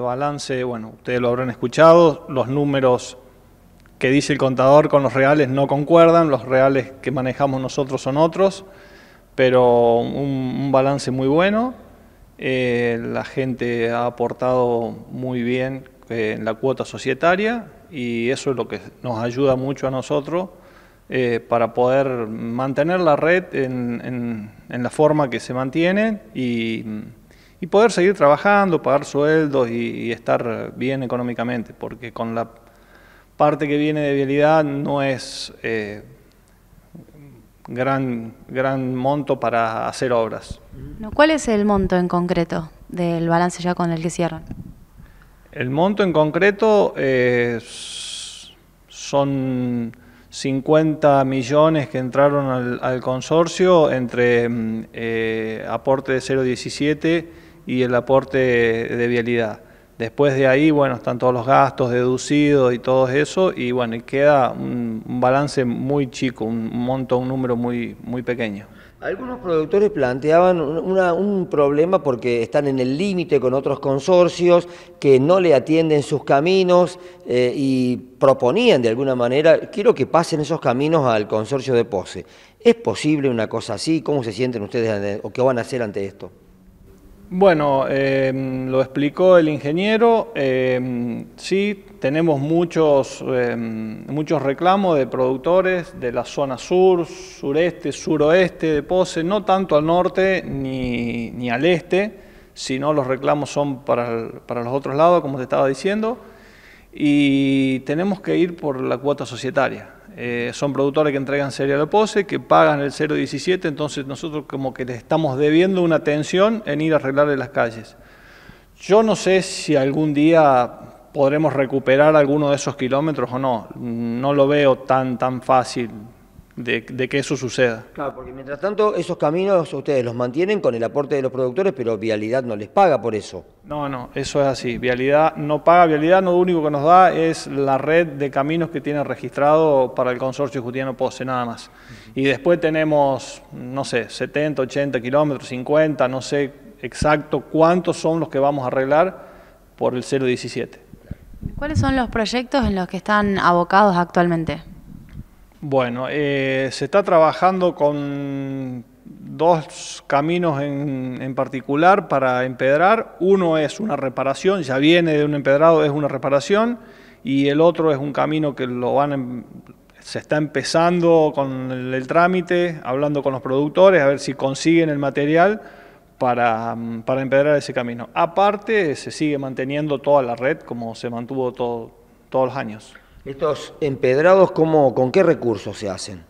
balance, bueno, ustedes lo habrán escuchado, los números que dice el contador con los reales no concuerdan, los reales que manejamos nosotros son otros, pero un, balance muy bueno. Eh, la gente ha aportado muy bien eh, en la cuota societaria y eso es lo que nos ayuda mucho a nosotros eh, para poder mantener la red en, en la forma que se mantiene y y poder seguir trabajando, pagar sueldos y, estar bien económicamente, porque con la parte que viene de vialidad no es eh, gran, gran monto para hacer obras. ¿Cuál es el monto en concreto del balance ya con el que cierran? El monto en concreto eh, son 50 millones que entraron al, consorcio entre mm, eh, aporte de 0,17 y el aporte de vialidad. Después de ahí, bueno, están todos los gastos deducidos y todo eso, y bueno, queda un, balance muy chico, un monto, un número muy, muy pequeño. Algunos productores planteaban un problema porque están en el límite con otros consorcios que no le atienden sus caminos eh, y proponían de alguna manera, quiero que pasen esos caminos al consorcio de POSE. ¿Es posible una cosa así? ¿Cómo se sienten ustedes o qué van a hacer ante esto? Bueno, eh, lo explicó el ingeniero. Eh, sí, tenemos muchos, eh, muchos reclamos de productores de la zona sur, sureste, suroeste de Pose, no tanto al norte ni, al este, sino los reclamos son para, para los otros lados, como te estaba diciendo, y tenemos que ir por la cuota societaria. Eh, son productores que entregan a la pose, que pagan el 0,17, entonces nosotros como que les estamos debiendo una atención en ir a arreglarle las calles. Yo no sé si algún día podremos recuperar alguno de esos kilómetros o no, no lo veo tan, tan fácil de, que eso suceda. Claro, porque mientras tanto esos caminos ustedes los mantienen con el aporte de los productores, pero Vialidad no les paga por eso. No, no, eso es así. Vialidad no paga, Vialidad no, lo único que nos da es la red de caminos que tiene registrado para el consorcio Jutiano Pose, nada más. Y después tenemos, no sé, 70, 80 kilómetros, 50, no sé exacto cuántos son los que vamos a arreglar por el 017. ¿Cuáles son los proyectos en los que están abocados actualmente? Bueno, eh, se está trabajando con dos caminos en, en, particular para empedrar. Uno es una reparación, ya viene de un empedrado, es una reparación, y el otro es un camino que em, se está empezando con el, trámite, hablando con los productores, a ver si consiguen el material para, mm, para empedrar ese camino. Aparte, se sigue manteniendo toda la red como se mantuvo todos los años. ¿Estos empedrados cómo, con qué recursos se hacen?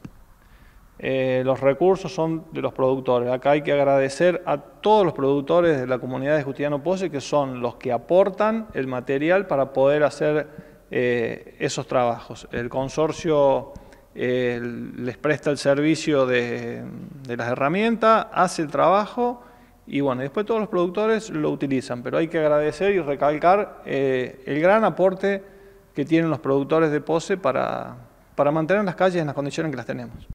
Eh, los recursos son de los productores. Acá hay que agradecer a todos los productores de la comunidad de Justiano Pose, que son los que aportan el material para poder hacer eh, esos trabajos. El consorcio eh, les presta el servicio de, de las herramientas, hace el trabajo y bueno, después todos los productores lo utilizan, pero hay que agradecer y recalcar el gran aporte que tienen los productores de pose para, para mantener las calles en las condiciones en que las tenemos.